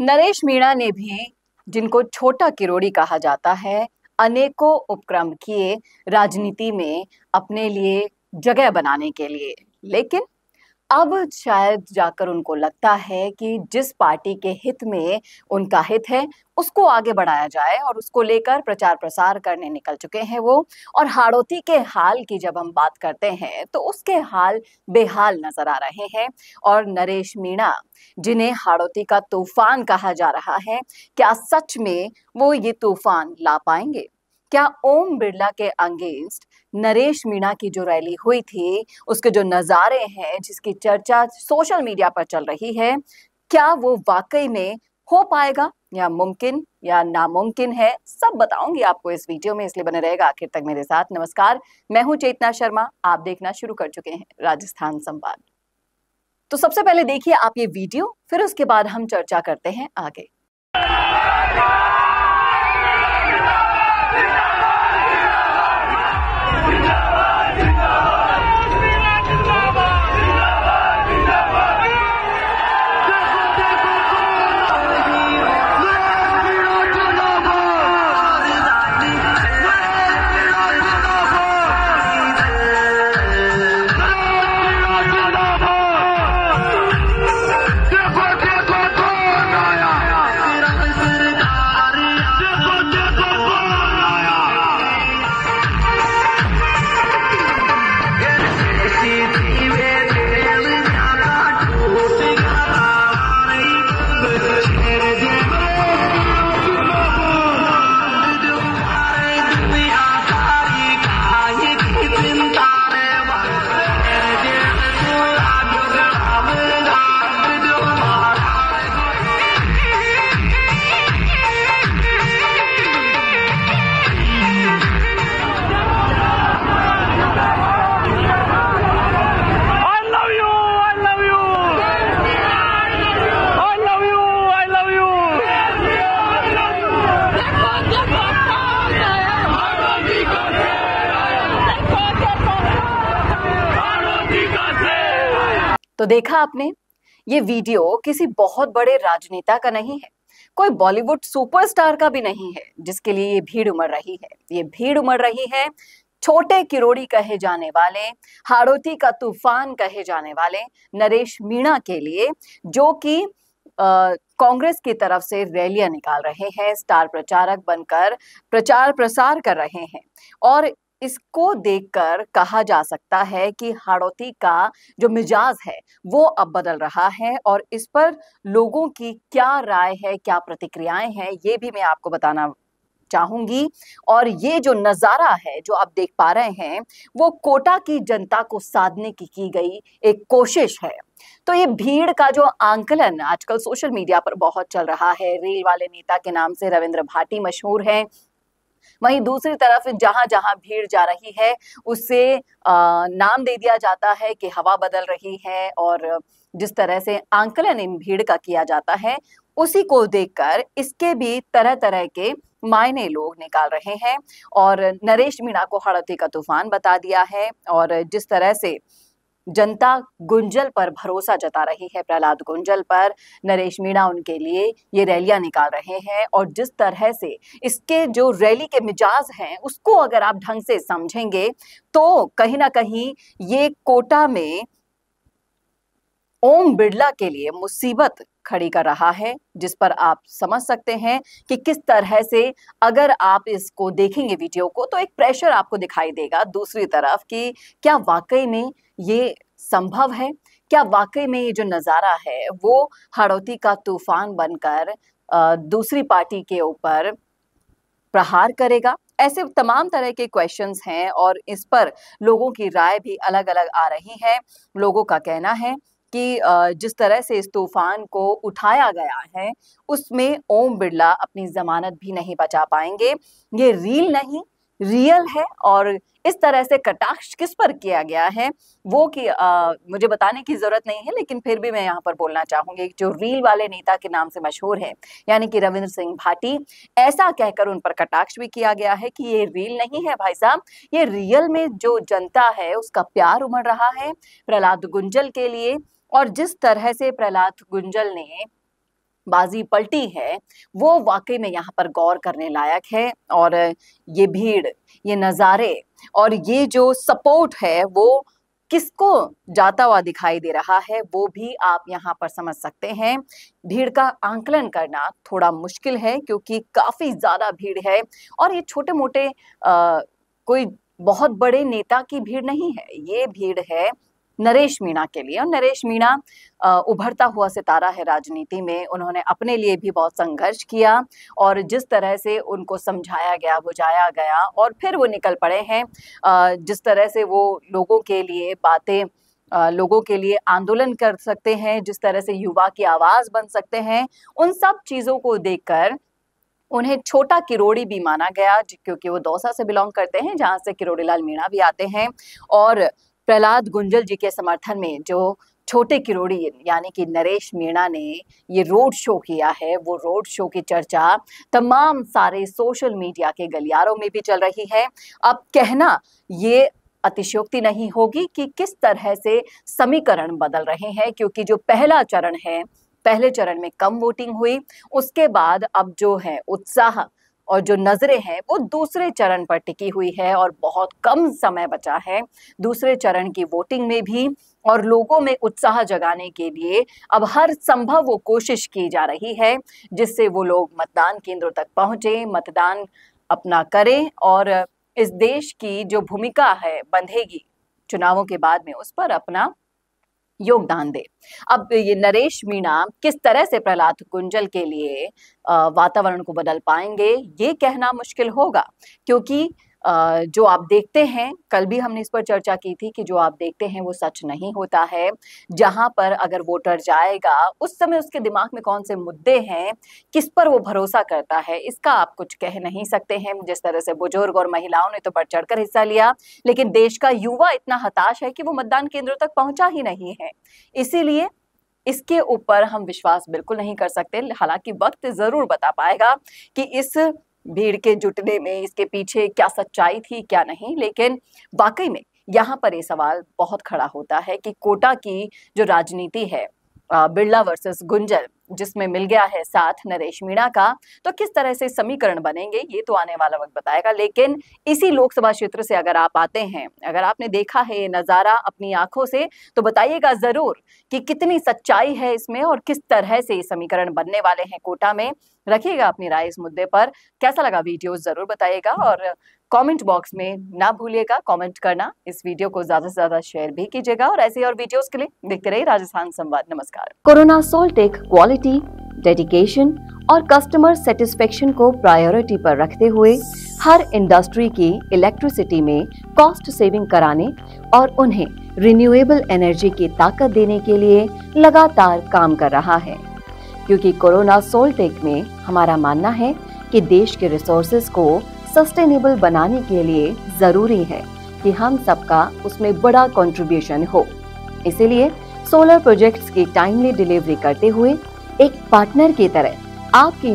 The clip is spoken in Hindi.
नरेश मीणा ने भी जिनको छोटा किरोड़ी कहा जाता है अनेकों उपक्रम किए राजनीति में अपने लिए जगह बनाने के लिए लेकिन अब शायद जाकर उनको लगता है कि जिस पार्टी के हित में उनका हित है उसको आगे बढ़ाया जाए और उसको लेकर प्रचार प्रसार करने निकल चुके हैं वो और हाड़ोती के हाल की जब हम बात करते हैं तो उसके हाल बेहाल नजर आ रहे हैं और नरेश मीणा जिन्हें हाड़ोती का तूफान कहा जा रहा है क्या सच में वो ये तूफान ला पाएंगे क्या ओम बिरला के अगेंस्ट नरेश मीणा की जो रैली हुई थी उसके जो नज़ारे हैं जिसकी चर्चा सोशल मीडिया पर चल रही है क्या वो वाकई में हो पाएगा या मुमकिन या नामुमकिन है सब बताऊंगी आपको इस वीडियो में इसलिए बने रहेगा आखिर तक मेरे साथ नमस्कार मैं हूं चेतना शर्मा आप देखना शुरू कर चुके हैं राजस्थान संवाद तो सबसे पहले देखिए आप ये वीडियो फिर उसके बाद हम चर्चा करते हैं आगे तो देखा आपने ये वीडियो किसी बहुत बड़े राजनेता का नहीं है कोई बॉलीवुड सुपरस्टार का भी नहीं है जिसके लिए ये भीड़ उमड़ रही है ये भीड़ उमड़ रही है छोटे किरोड़ी कहे जाने वाले हाड़ोती का तूफान कहे जाने वाले नरेश मीणा के लिए जो कि कांग्रेस की तरफ से रैलियां निकाल रहे हैं स्टार प्रचारक बनकर प्रचार प्रसार कर रहे हैं और इसको देखकर कहा जा सकता है कि हाड़ौती का जो मिजाज है वो अब बदल रहा है और इस पर लोगों की क्या राय है क्या प्रतिक्रियाएं हैं ये भी मैं आपको बताना चाहूंगी और ये जो नज़ारा है जो आप देख पा रहे हैं वो कोटा की जनता को साधने की की गई एक कोशिश है तो ये भीड़ का जो आंकलन आजकल सोशल मीडिया पर बहुत चल रहा है रेल वाले नेता के नाम से रविंद्र भाटी मशहूर हैं वहीं दूसरी तरफ जहां जहां भीड़ जा रही है उससे नाम दे दिया जाता है कि हवा बदल रही है और जिस तरह से आंकलन इन भीड़ का किया जाता है उसी को देखकर इसके भी तरह तरह के मायने लोग निकाल रहे हैं और नरेश मीणा को हड़ती का तूफान बता दिया है और जिस तरह से जनता गुंजल पर भरोसा जता रही है प्रहलाद गुंजल पर नरेश मीणा उनके लिए ये रैलियां निकाल रहे हैं और जिस तरह से इसके जो रैली के मिजाज हैं उसको अगर आप ढंग से समझेंगे तो कहीं ना कहीं ये कोटा में ओम बिरला के लिए मुसीबत खड़ी कर रहा है जिस पर आप समझ सकते हैं कि किस तरह से अगर आप इसको देखेंगे वीडियो को तो एक प्रेशर आपको दिखाई देगा दूसरी तरफ कि क्या वाकई में ये संभव है क्या वाकई में ये जो नज़ारा है वो हड़ौती का तूफान बनकर दूसरी पार्टी के ऊपर प्रहार करेगा ऐसे तमाम तरह के क्वेश्चंस हैं और इस पर लोगों की राय भी अलग अलग आ रही है लोगों का कहना है कि जिस तरह से इस तूफान को उठाया गया है उसमें ओम बिरला अपनी जमानत भी नहीं बचा पाएंगे ये रील नहीं रियल है और इस तरह से कटाक्ष किस पर किया गया है वो कि आ, मुझे बताने की ज़रूरत नहीं है लेकिन फिर भी मैं यहाँ पर बोलना चाहूंगी जो रील वाले नेता के नाम से मशहूर है यानी कि रविंद्र सिंह भाटी ऐसा कहकर उन पर कटाक्ष भी किया गया है कि ये रील नहीं है भाई साहब ये रियल में जो जनता है उसका प्यार उमड़ रहा है प्रहलाद गुंजल के लिए और जिस तरह से प्रहलाद गुंजल ने बाजी पलटी है वो वाकई में यहाँ पर गौर करने लायक है और ये भीड़ ये नज़ारे और ये जो सपोर्ट है वो किसको जाता हुआ दिखाई दे रहा है वो भी आप यहाँ पर समझ सकते हैं भीड़ का आंकलन करना थोड़ा मुश्किल है क्योंकि काफ़ी ज़्यादा भीड़ है और ये छोटे मोटे कोई बहुत बड़े नेता की भीड़ नहीं है ये भीड़ है नरेश मीणा के लिए और नरेश मीणा उभरता हुआ सितारा है राजनीति में उन्होंने अपने लिए भी बहुत संघर्ष किया और जिस तरह से उनको समझाया गया बुझाया गया और फिर वो निकल पड़े हैं जिस तरह से वो लोगों के लिए बातें लोगों के लिए आंदोलन कर सकते हैं जिस तरह से युवा की आवाज़ बन सकते हैं उन सब चीज़ों को देखकर उन्हें छोटा किरोड़ी भी माना गया क्योंकि वो दौसा से बिलोंग करते हैं जहाँ से किरोड़ीलाल मीणा भी आते हैं और प्रहलाद गुंजल जी के समर्थन में जो छोटे किरोड़ी यानी कि नरेश मीणा ने ये रोड शो किया है वो रोड शो की चर्चा तमाम सारे सोशल मीडिया के गलियारों में भी चल रही है अब कहना ये अतिशयोक्ति नहीं होगी कि किस तरह से समीकरण बदल रहे हैं क्योंकि जो पहला चरण है पहले चरण में कम वोटिंग हुई उसके बाद अब जो है उत्साह और जो नज़रें हैं वो दूसरे चरण पर टिकी हुई है और बहुत कम समय बचा है दूसरे चरण की वोटिंग में भी और लोगों में उत्साह जगाने के लिए अब हर संभव वो कोशिश की जा रही है जिससे वो लोग मतदान केंद्रों तक पहुंचे मतदान अपना करें और इस देश की जो भूमिका है बंधेगी चुनावों के बाद में उस पर अपना योगदान दे अब ये नरेश मीणा किस तरह से प्रहलाद कुंजल के लिए वातावरण को बदल पाएंगे ये कहना मुश्किल होगा क्योंकि जो आप देखते हैं कल भी हमने इस पर चर्चा की थी कि जो आप देखते हैं वो सच नहीं होता है जहां पर अगर वोटर जाएगा उस समय उसके दिमाग में कौन से मुद्दे हैं किस पर वो भरोसा करता है इसका आप कुछ कह नहीं सकते हैं जिस तरह से बुजुर्ग और महिलाओं ने तो बढ़ चढ़कर हिस्सा लिया लेकिन देश का युवा इतना हताश है कि वो मतदान केंद्रों तक पहुंचा ही नहीं है इसीलिए इसके ऊपर हम विश्वास बिल्कुल नहीं कर सकते हालांकि वक्त जरूर बता पाएगा कि इस भीड़ के जुटने में इसके पीछे क्या सच्चाई थी क्या नहीं लेकिन वाकई में यहाँ पर ये सवाल बहुत खड़ा होता है कि कोटा की जो राजनीति है बिरला वर्सेस गुंजल जिसमें मिल गया है साथ नरेश मीणा का तो किस तरह से समीकरण बनेंगे ये तो आने वाला वक्त बताएगा लेकिन इसी लोकसभा क्षेत्र से अगर आप आते हैं अगर आपने देखा है ये नज़ारा अपनी आंखों से तो बताइएगा ज़रूर कि कितनी सच्चाई है इसमें और किस तरह से ये समीकरण बनने वाले हैं कोटा में रखिएगा अपनी राय इस मुद्दे पर कैसा लगा वीडियो ज़रूर बताइएगा और कमेंट बॉक्स में ना भूलिएगा कमेंट करना इस वीडियो को ज्यादा से ज्यादा शेयर भी कीजिएगा और ऐसे और वीडियोस के लिए देखते रहिए राजस्थान संवाद नमस्कार corona soltech quality quality dedication और कस्टमर सेटिस्फेक्शन को प्रायोरिटी पर रखते हुए हर इंडस्ट्री की इलेक्ट्रिसिटी में कॉस्ट सेविंग कराने और उन्हें रिन्यूएबल एनर्जी की ताकत देने के लिए लगातार काम कर रहा है क्योंकि कोरोना सोलटेक में हमारा मानना है कि देश के रिसोर्सेज को सस्टेनेबल बनाने के लिए ज़रूरी है कि हम सबका उसमें बड़ा कंट्रीब्यूशन हो इसीलिए सोलर प्रोजेक्ट्स की टाइमली डिलीवरी करते हुए एक पार्टनर की तरह आपकी